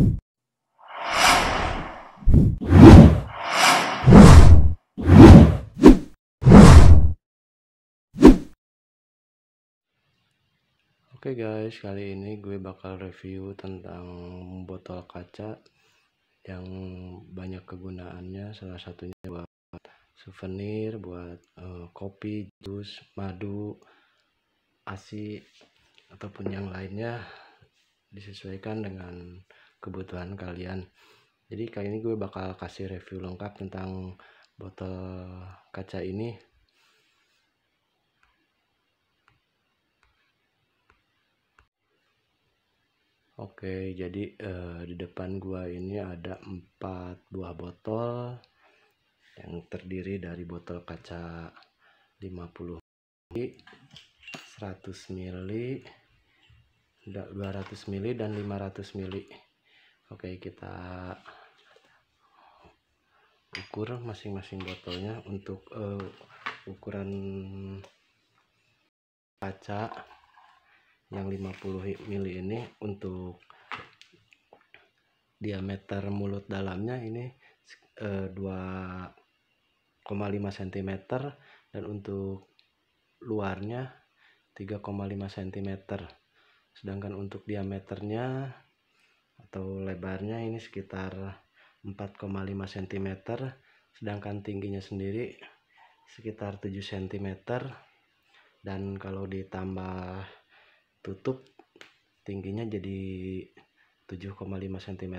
Oke okay guys, kali ini gue bakal review tentang botol kaca yang banyak kegunaannya. Salah satunya buat souvenir, buat uh, kopi, jus, madu, asi, ataupun yang lainnya disesuaikan dengan kebutuhan kalian jadi kali ini gue bakal kasih review lengkap tentang botol kaca ini Oke, jadi eh, di depan gue ini ada empat buah botol yang terdiri dari botol kaca 50 ml, 100 ml, 200 ml dan 500 ml oke kita ukur masing-masing botolnya untuk uh, ukuran kaca yang 50 mili ini untuk diameter mulut dalamnya ini uh, 2,5 cm dan untuk luarnya 3,5 cm sedangkan untuk diameternya atau lebarnya ini sekitar 4,5 cm sedangkan tingginya sendiri sekitar 7 cm dan kalau ditambah tutup tingginya jadi 7,5 cm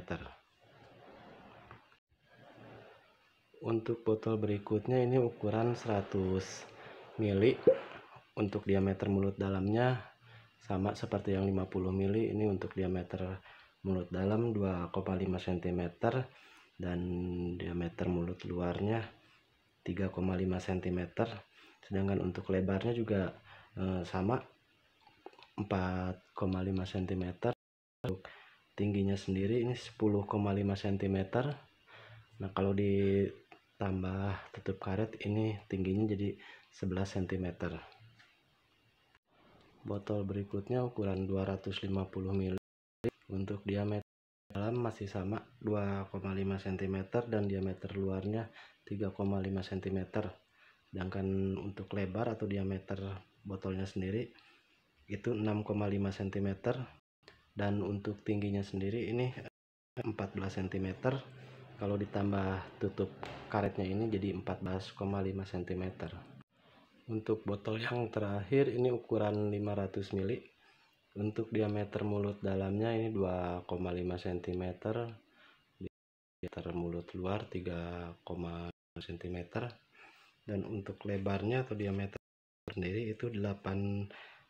untuk botol berikutnya ini ukuran 100 mili untuk diameter mulut dalamnya sama seperti yang 50 mili ini untuk diameter mulut dalam 2,5 cm dan diameter mulut luarnya 3,5 cm sedangkan untuk lebarnya juga eh, sama 4,5 cm untuk tingginya sendiri ini 10,5 cm nah kalau ditambah tutup karet ini tingginya jadi 11 cm botol berikutnya ukuran 250 ml untuk diameter dalam masih sama 2,5 cm dan diameter luarnya 3,5 cm. Sedangkan untuk lebar atau diameter botolnya sendiri itu 6,5 cm dan untuk tingginya sendiri ini 14 cm. Kalau ditambah tutup karetnya ini jadi 14,5 cm. Untuk botol yang terakhir ini ukuran 500 ml untuk diameter mulut dalamnya ini 2,5 cm diameter mulut luar 3,5 cm dan untuk lebarnya atau diameter sendiri itu 8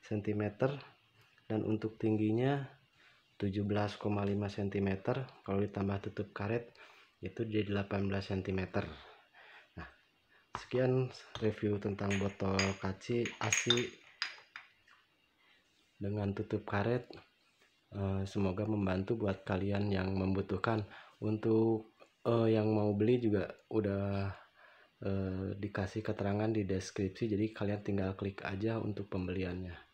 cm dan untuk tingginya 17,5 cm kalau ditambah tutup karet itu jadi 18 cm nah sekian review tentang botol kaci ASI dengan tutup karet eh, semoga membantu buat kalian yang membutuhkan untuk eh, yang mau beli juga udah eh, dikasih keterangan di deskripsi jadi kalian tinggal klik aja untuk pembeliannya